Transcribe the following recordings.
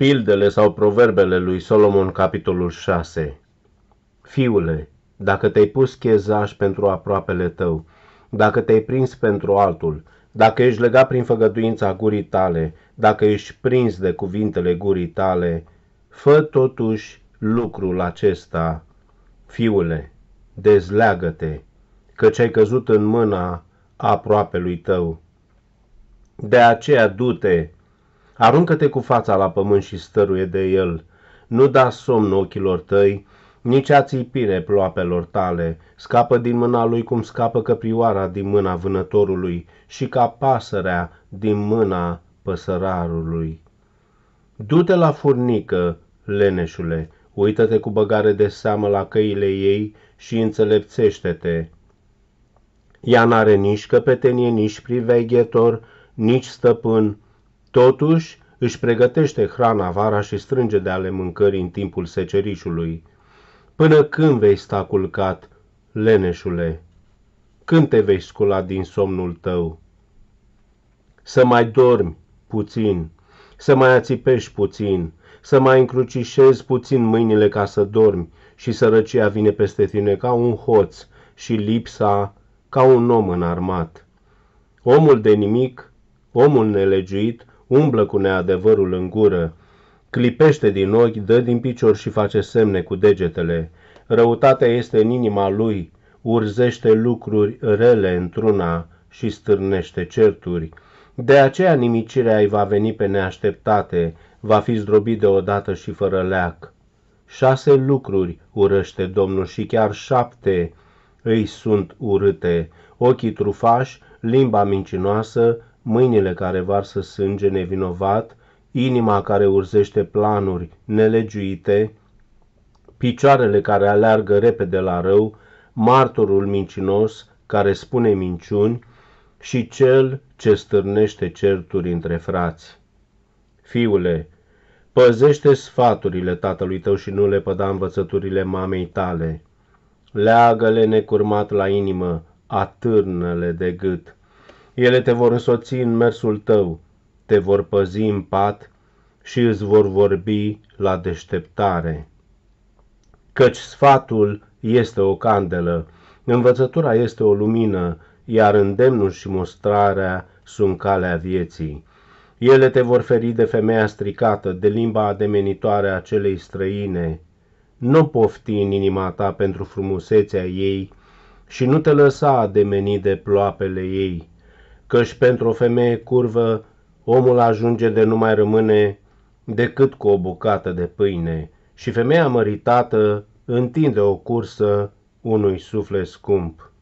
Pildele sau proverbele lui Solomon, capitolul 6 Fiule, dacă te-ai pus chezaș pentru aproapele tău, dacă te-ai prins pentru altul, dacă ești legat prin făgăduința gurii tale, dacă ești prins de cuvintele gurii tale, fă totuși lucrul acesta. Fiule, dezleagă-te, căci ai căzut în mâna aproapelui tău. De aceea du-te Aruncă-te cu fața la pământ și stăruie de el. Nu da somn ochilor tăi, nici ațipire ploapelor tale. Scapă din mâna lui cum scapă căprioara din mâna vânătorului și ca pasărea din mâna păsărarului. Du-te la furnică, leneșule, uită-te cu băgare de seamă la căile ei și înțelepțește-te. Ea n-are nici căpetenie, nici priveghetor, nici stăpân, Totuși, își pregătește hrana vara și strânge de ale mâncării în timpul secerișului. Până când vei sta culcat, leneșule? Când te vei scula din somnul tău? Să mai dormi puțin, să mai ațipești puțin, să mai încrucișezi puțin mâinile ca să dormi și sărăcia vine peste tine ca un hoț și lipsa ca un om înarmat. Omul de nimic, omul nelegiuit, umblă cu neadevărul în gură, clipește din ochi, dă din picior și face semne cu degetele. Răutatea este în inima lui, urzește lucruri rele într-una și stârnește certuri. De aceea nimicirea îi va veni pe neașteptate, va fi zdrobit deodată și fără leac. Șase lucruri urăște Domnul și chiar șapte îi sunt urâte, ochii trufași, limba mincinoasă, mâinile care varsă sânge nevinovat, inima care urzește planuri nelegiuite, picioarele care aleargă repede la rău, martorul mincinos care spune minciuni și cel ce stârnește certuri între frați. Fiule, păzește sfaturile tatălui tău și nu le păda învățăturile mamei tale. Leagă-le necurmat la inimă, atârnă-le de gât ele te vor însoți în mersul tău, te vor păzi în pat și îți vor vorbi la deșteptare. Căci sfatul este o candelă, învățătura este o lumină, iar îndemnul și mostrarea sunt calea vieții. Ele te vor feri de femeia stricată, de limba ademenitoare a celei străine. Nu pofti în inima ta pentru frumusețea ei și nu te lăsa ademeni de ploapele ei, căci pentru o femeie curvă omul ajunge de nu mai rămâne decât cu o bucată de pâine și femeia măritată întinde o cursă unui suflet scump.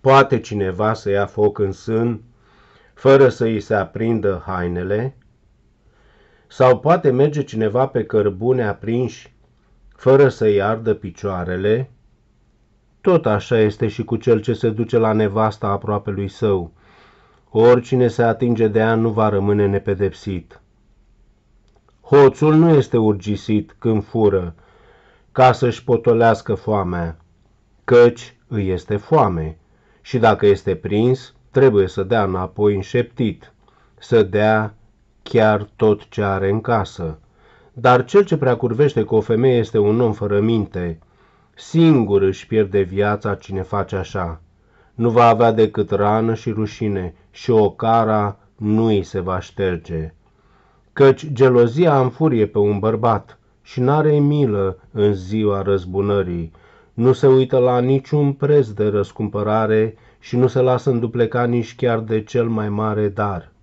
Poate cineva să ia foc în sân fără să îi se aprindă hainele? Sau poate merge cineva pe cărbune aprinși fără să-i ardă picioarele? Tot așa este și cu cel ce se duce la nevasta aproape lui său. Oricine se atinge de ea nu va rămâne nepedepsit. Hoțul nu este urgisit când fură, ca să-și potolească foamea, căci îi este foame și dacă este prins, trebuie să dea înapoi înșeptit, să dea chiar tot ce are în casă. Dar cel ce prea curvește cu o femeie este un om fără minte. Singur își pierde viața cine face așa. Nu va avea decât rană și rușine și ocara nu îi se va șterge. Căci gelozia înfurie pe un bărbat și n-are milă în ziua răzbunării, nu se uită la niciun preț de răscumpărare și nu se lasă înduplecat nici chiar de cel mai mare dar.